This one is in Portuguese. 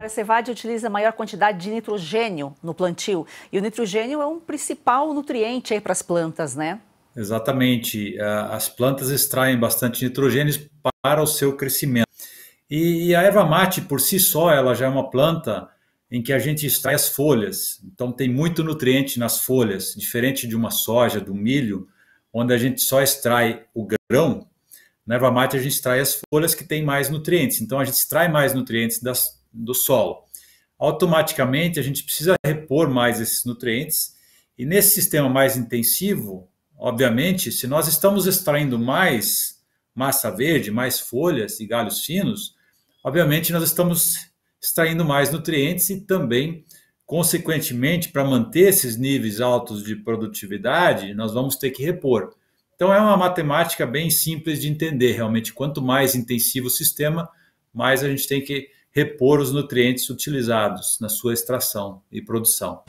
A Cevade utiliza a maior quantidade de nitrogênio no plantio. E o nitrogênio é um principal nutriente para as plantas, né? Exatamente. É, as plantas extraem bastante nitrogênio para o seu crescimento. E a erva mate, por si só, ela já é uma planta em que a gente extrai as folhas. Então tem muito nutriente nas folhas, diferente de uma soja, do milho, onde a gente só extrai o grão. Na erva mate a gente extrai as folhas que têm mais nutrientes. Então a gente extrai mais nutrientes das do solo. Automaticamente a gente precisa repor mais esses nutrientes e nesse sistema mais intensivo, obviamente, se nós estamos extraindo mais massa verde, mais folhas e galhos finos, obviamente nós estamos extraindo mais nutrientes e também, consequentemente, para manter esses níveis altos de produtividade, nós vamos ter que repor. Então é uma matemática bem simples de entender, realmente. Quanto mais intensivo o sistema, mais a gente tem que repor os nutrientes utilizados na sua extração e produção.